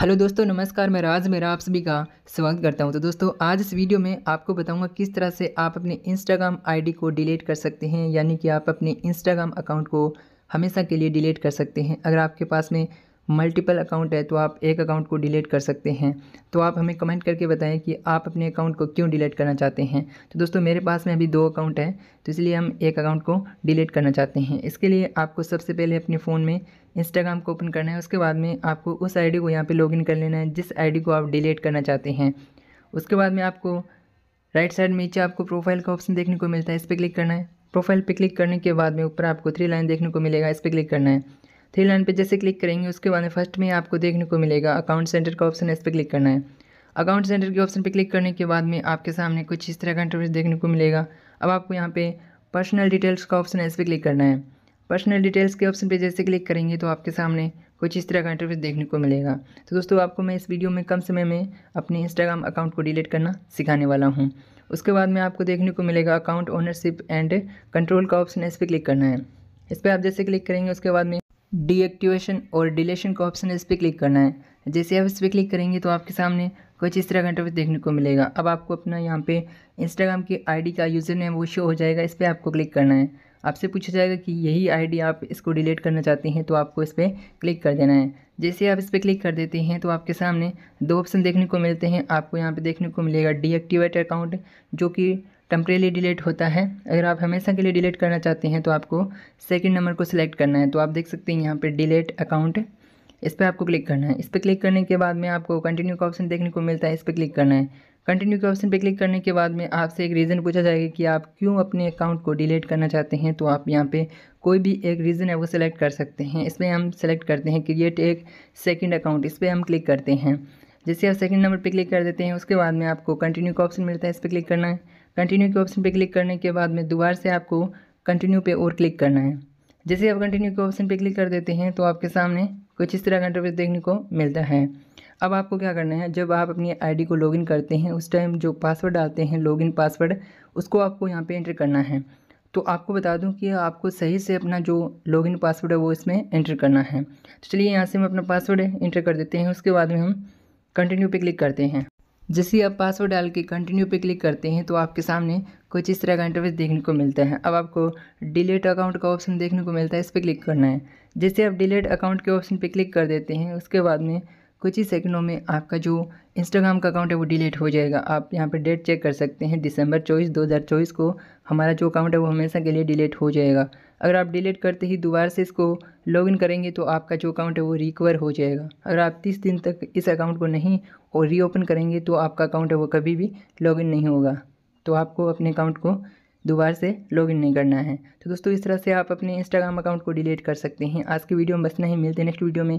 hello दोस्तों नमस्कार मैं राज मेरा आप सभी का स्वागत करता हूं तो दोस्तों आज इस वीडियो में आपको बताऊंगा किस तरह से आप अपने इंस्टाग्राम आईडी को डिलीट कर सकते हैं यानी कि आप अपने इंस्टाग्राम अकाउंट को हमेशा के लिए डिलीट कर सकते हैं अगर आपके पास में मल्टीपल अकाउंट है तो आप एक अकाउंट को डिलीट कर सकते हैं तो आप हमें कमेंट करके बताएं कि आप अपने अकाउंट को क्यों डिलीट करना चाहते हैं तो दोस्तों मेरे पास में अभी दो अकाउंट हैं तो इसलिए हम एक अकाउंट को डिलीट करना चाहते हैं इसके लिए आपको सबसे पहले अपने फ़ोन में इंस्टाग्राम को ओपन करना है उसके बाद में आपको उस आई को यहाँ पर लॉग कर लेना है जिस आई को आप डिलीट करना चाहते हैं उसके बाद में आपको राइट साइड में नीचे आपको प्रोफाइल का ऑप्शन देखने को मिलता है इस पर क्लिक करना है प्रोफाइल पे क्लिक करने के बाद में ऊपर आपको थ्री लाइन देखने को मिलेगा इस पर क्लिक करना है थ्री लाइन पे जैसे क्लिक करेंगे उसके बाद फर्स्ट में आपको देखने को मिलेगा अकाउंट सेंटर का ऑप्शन है इस पर क्लिक करना है अकाउंट सेंटर के ऑप्शन पर क्लिक करने के बाद में आपके सामने कुछ इस तरह का इंटरव्यूज देखने को मिलेगा अब आपको यहाँ पे पर्सनल डिटेल्स का ऑप्शन है इस पर क्लिक करना है पर्सनल डिटेल्स के ऑप्शन पे जैसे क्लिक करेंगे तो आपके सामने कुछ इस तरह का इंटरव्यूज देखने को मिलेगा तो दोस्तों आपको मैं इस वीडियो में कम समय में अपने इंस्टाग्राम अकाउंट को डिलीट करना सिखाने वाला हूँ उसके बाद में आपको देखने को मिलेगा अकाउंट ओनरशिप एंड कंट्रोल का ऑप्शन है इस पर क्लिक करना है इस पर आप जैसे क्लिक करेंगे उसके बाद में डीएक्टिवेशन और डिलेशन का ऑप्शन है इस पर क्लिक करना है जैसे आप इस पर क्लिक करेंगे तो आपके सामने कुछ इस तरह का इंटरव्यू देखने को मिलेगा अब आपको अपना यहाँ पे इंस्टाग्राम की आईडी का यूज़र नेम वो शो हो जाएगा इस पर आपको क्लिक करना है आपसे पूछा जाएगा कि यही आईडी आप इसको डिलीट करना चाहते हैं तो आपको इस पर क्लिक कर देना है जैसे आप इस पर क्लिक कर देते हैं तो आपके सामने दो ऑप्शन देखने को मिलते हैं आपको यहाँ पर देखने को मिलेगा डीएक्टिवेट अकाउंट जो कि टेम्परेली डिलीट होता है अगर आप हमेशा के लिए डिलीट करना चाहते हैं तो आपको सेकेंड नंबर को सिलेक्ट करना है तो आप देख सकते हैं यहाँ पर डिलीट अकाउंट इस पर आपको क्लिक करना है इस पर क्लिक करने के बाद में आपको कंटिन्यू का ऑप्शन देखने को मिलता है इस पर क्लिक करना है कंटिन्यू के ऑप्शन पर क्लिक करने के बाद में आपसे एक रीज़न पूछा जाएगा कि आप क्यों अपने अकाउंट को डिलीट करना चाहते हैं तो आप यहाँ पे कोई भी एक रीज़न है वो सिलेक्ट कर सकते हैं इसमें हम सेलेक्ट करते हैं क्रिएट एक सेकंड अकाउंट इस पर हम क्लिक करते हैं जैसे आप सेकंड नंबर पर क्लिक कर देते हैं उसके बाद में आपको कंटिन्यू का ऑप्शन मिलता है इस पर क्लिक करना है कंटिन्यू के ऑप्शन पे क्लिक करने के बाद में दोबारा से आपको कंटिन्यू पे और क्लिक करना है जैसे आप कंटिन्यू के ऑप्शन पे क्लिक कर देते हैं तो आपके सामने कुछ इस तरह का इंटरफेस देखने को मिलता है अब आपको क्या करना है जब आप अपनी आईडी को लॉगिन करते हैं उस टाइम जो पासवर्ड डालते हैं लॉगिन पासवर्ड उसको आपको यहाँ पे एंटर करना है तो आपको बता दूं कि आपको सही से अपना जो लॉगिन पासवर्ड है वो इसमें एंटर करना है तो चलिए यहाँ से हम अपना पासवर्ड एंटर कर देते हैं उसके बाद में हम कंटिन्यू पे क्लिक करते हैं जैसे आप पासवर्ड डाल के कंटिन्यू पे क्लिक करते हैं तो आपके सामने कुछ इस तरह का इंटरव्यू देखने को मिलता है अब आपको डिलीट अकाउंट का ऑप्शन देखने को मिलता है इस पर क्लिक करना है जैसे आप डिलीट अकाउंट के ऑप्शन पर क्लिक कर देते हैं उसके बाद में कुछ ही सेकंडों में आपका जो इंस्टाग्राम का अकाउंट है वो डिलीट हो जाएगा आप यहाँ पे डेट चेक कर सकते हैं दिसंबर चौबीस दो हज़ार चौबीस को हमारा जो अकाउंट है वो हमेशा के लिए डिलीट हो जाएगा अगर आप डिलीट करते ही दोबारा से इसको लॉगिन करेंगे तो आपका जो अकाउंट है वो रिकवर हो जाएगा अगर आप तीस दिन तक इस अकाउंट को नहीं और रीओपन करेंगे तो आपका अकाउंट है वो कभी भी लॉगिन नहीं होगा तो आपको अपने अकाउंट को दोबारा से लॉगिन नहीं करना है तो दोस्तों इस तरह से आप अपने इंस्टाग्राम अकाउंट को डिलीट कर सकते हैं आज की वीडियो में बस नहीं मिलते नेक्स्ट वीडियो में